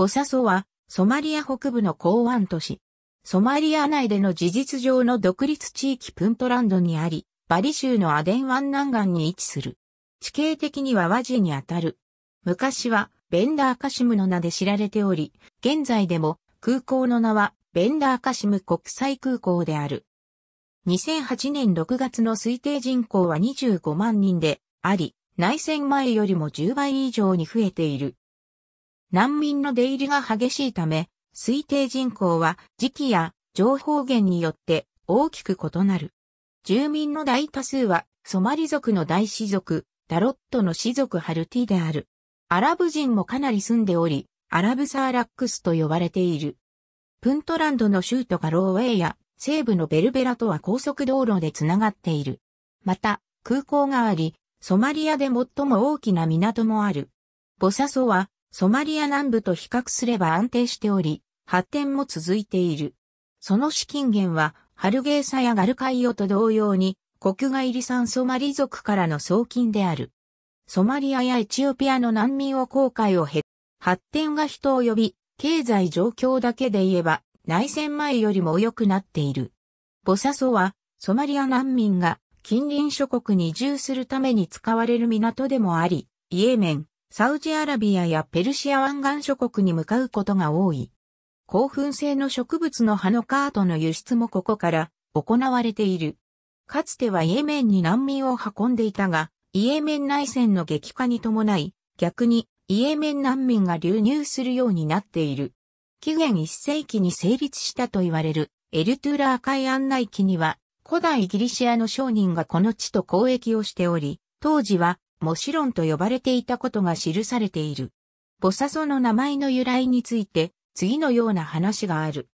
ボサソは、ソマリア北部の港湾都市。ソマリア内での事実上の独立地域プントランドにあり、バリ州のアデン湾南岸に位置する。地形的には和ジにあたる。昔は、ベンダーカシムの名で知られており、現在でも空港の名はベンダーカシム国際空港である。2008年6月の推定人口は25万人であり、内戦前よりも10倍以上に増えている。難民の出入りが激しいため、推定人口は時期や情報源によって大きく異なる。住民の大多数はソマリ族の大氏族、ダロットの氏族ハルティである。アラブ人もかなり住んでおり、アラブサーラックスと呼ばれている。プントランドの州都がローウェイや西部のベルベラとは高速道路でつながっている。また、空港があり、ソマリアで最も大きな港もある。ボサソはソマリア南部と比較すれば安定しており、発展も続いている。その資金源は、ハルゲーサやガルカイオと同様に、国外離散ソマリ族からの送金である。ソマリアやエチオピアの難民を航海を経、発展が人を呼び、経済状況だけで言えば、内戦前よりも良くなっている。ボサソは、ソマリア難民が近隣諸国に移住するために使われる港でもあり、イエメン、サウジアラビアやペルシア湾岸諸国に向かうことが多い。興奮性の植物の葉のカートの輸出もここから行われている。かつてはイエメンに難民を運んでいたが、イエメン内戦の激化に伴い、逆にイエメン難民が流入するようになっている。紀元1世紀に成立したと言われるエルトゥーラー海案内記には古代ギリシアの商人がこの地と交易をしており、当時はもシロンと呼ばれていたことが記されている。ボサソの名前の由来について、次のような話がある。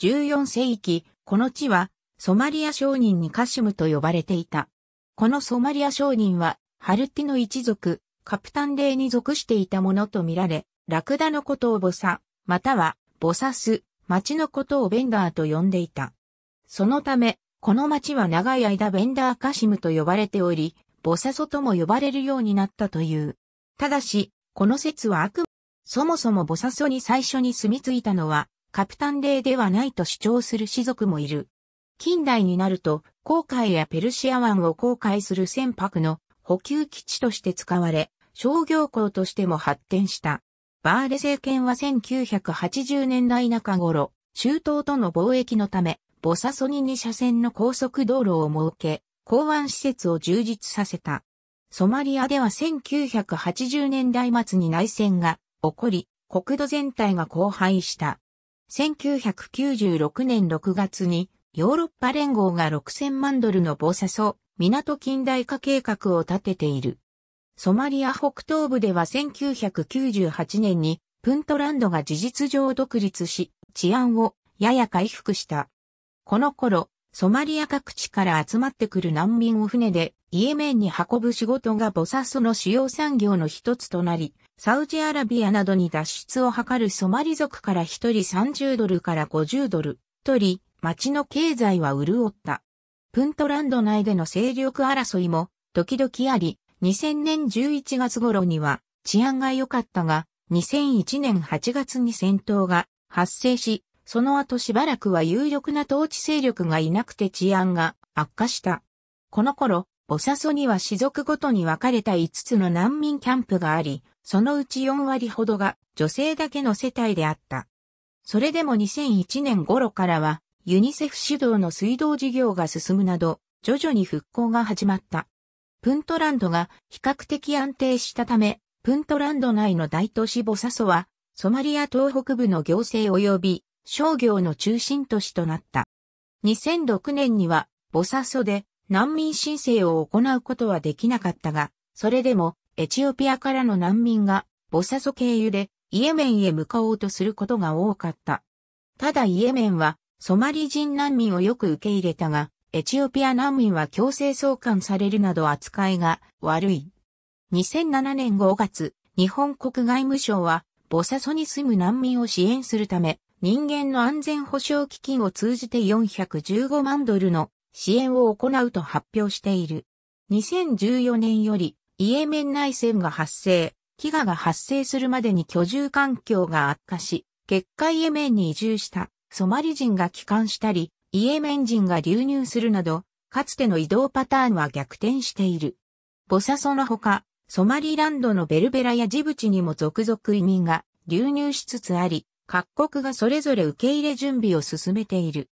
14世紀、この地は、ソマリア商人にカシムと呼ばれていた。このソマリア商人は、ハルティの一族、カプタンレーに属していたものとみられ、ラクダのことをボサ、または、ボサス、町のことをベンダーと呼んでいた。そのため、この町は長い間ベンダーカシムと呼ばれており、ボサソとも呼ばれるようになったという。ただし、この説はあくそもそもボサソに最初に住み着いたのは、カプタンレではないと主張する士族もいる。近代になると、航海やペルシア湾を航海する船舶の補給基地として使われ、商業港としても発展した。バーレ政権は1980年代中頃、中東との貿易のため、ボサソニに車線の高速道路を設け、港湾施設を充実させた。ソマリアでは1980年代末に内戦が起こり、国土全体が荒廃した。1996年6月にヨーロッパ連合が6000万ドルの防砂層、港近代化計画を立てている。ソマリア北東部では1998年にプントランドが事実上独立し、治安をやや回復した。この頃、ソマリア各地から集まってくる難民を船でイエメンに運ぶ仕事がボサソの主要産業の一つとなり、サウジアラビアなどに脱出を図るソマリ族から一人30ドルから50ドル、一人、町の経済は潤った。プントランド内での勢力争いも時々あり、2000年11月頃には治安が良かったが、2001年8月に戦闘が発生し、その後しばらくは有力な統治勢力がいなくて治安が悪化した。この頃、ボサソには氏族ごとに分かれた5つの難民キャンプがあり、そのうち4割ほどが女性だけの世帯であった。それでも2001年頃からは、ユニセフ主導の水道事業が進むなど、徐々に復興が始まった。プントランドが比較的安定したため、プントランド内の大都市ボサソは、ソマリア東北部の行政及び商業の中心都市となった。2006年には、ボサソで難民申請を行うことはできなかったが、それでもエチオピアからの難民がボサソ経由でイエメンへ向かおうとすることが多かった。ただイエメンはソマリ人難民をよく受け入れたが、エチオピア難民は強制送還されるなど扱いが悪い。2007年5月、日本国外務省はボサソに住む難民を支援するため、人間の安全保障基金を通じて415万ドルの支援を行うと発表している。2014年よりイエメン内戦が発生、飢餓が発生するまでに居住環境が悪化し、結果イエメンに移住したソマリ人が帰還したり、イエメン人が流入するなど、かつての移動パターンは逆転している。ボサソのほか、ソマリランドのベルベラやジブチにも続々移民が流入しつつあり、各国がそれぞれ受け入れ準備を進めている。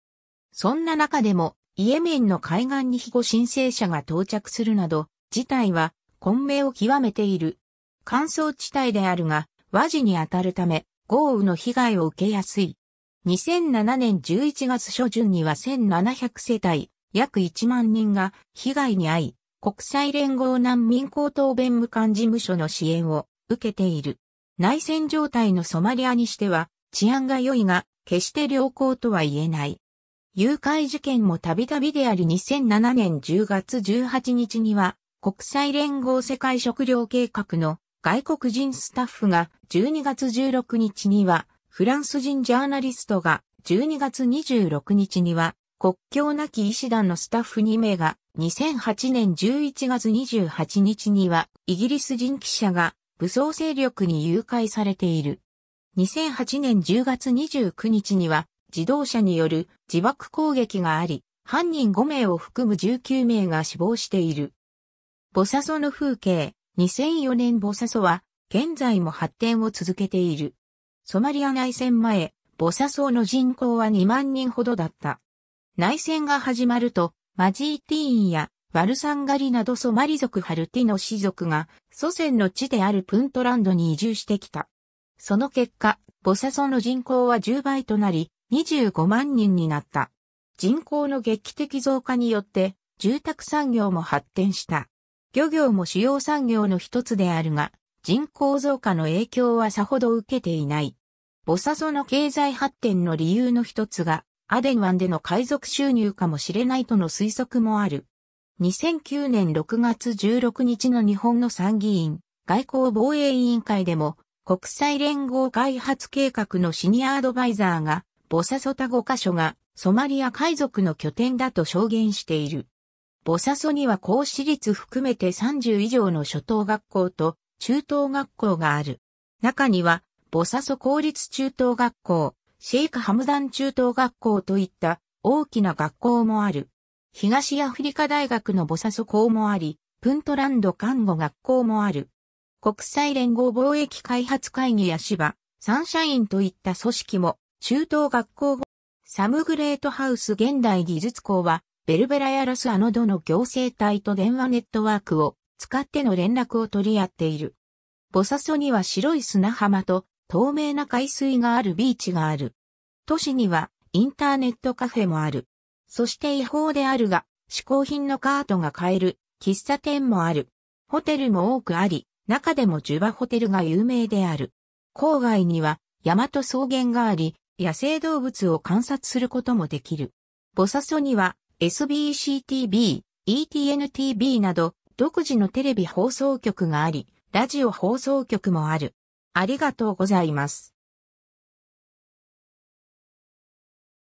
そんな中でも、イエメンの海岸に庇護申請者が到着するなど、事態は混迷を極めている。乾燥地帯であるが、和地に当たるため、豪雨の被害を受けやすい。2007年11月初旬には1700世帯、約1万人が被害に遭い、国際連合難民高等弁務官事務所の支援を受けている。内戦状態のソマリアにしては治安が良いが、決して良好とは言えない。誘拐事件もたびたびであり2007年10月18日には、国際連合世界食糧計画の外国人スタッフが12月16日には、フランス人ジャーナリストが12月26日には、国境なき医師団のスタッフ2名が、2008年11月28日には、イギリス人記者が武装勢力に誘拐されている。2008年10月29日には自動車による自爆攻撃があり、犯人5名を含む19名が死亡している。ボサソの風景、2004年ボサソは現在も発展を続けている。ソマリア内戦前、ボサソの人口は2万人ほどだった。内戦が始まると、マジーティーンやワルサンガリなどソマリ族ハルティの氏族が祖先の地であるプントランドに移住してきた。その結果、ボサソの人口は10倍となり、25万人になった。人口の劇的増加によって、住宅産業も発展した。漁業も主要産業の一つであるが、人口増加の影響はさほど受けていない。ボサソの経済発展の理由の一つが、アデン湾での海賊収入かもしれないとの推測もある。2009年6月16日の日本の参議院外交防衛委員会でも国際連合開発計画のシニアアドバイザーが、ボサソタ5カ所がソマリア海賊の拠点だと証言している。ボサソには講私立含めて30以上の初等学校と中等学校がある。中には、ボサソ公立中等学校、シェイクハムダン中等学校といった大きな学校もある。東アフリカ大学のボサソ校もあり、プントランド看護学校もある。国際連合貿易開発会議や芝、サンシャインといった組織も、中東学校後、サムグレートハウス現代技術校は、ベルベラやラスアノドの行政体と電話ネットワークを使っての連絡を取り合っている。ボサソには白い砂浜と透明な海水があるビーチがある。都市にはインターネットカフェもある。そして違法であるが、嗜好品のカートが買える喫茶店もある。ホテルも多くあり、中でもジュバホテルが有名である。郊外には、大和草原があり、野生動物を観察することもできる。ボサソには SBCTV、ETNTV など独自のテレビ放送局があり、ラジオ放送局もある。ありがとうございます。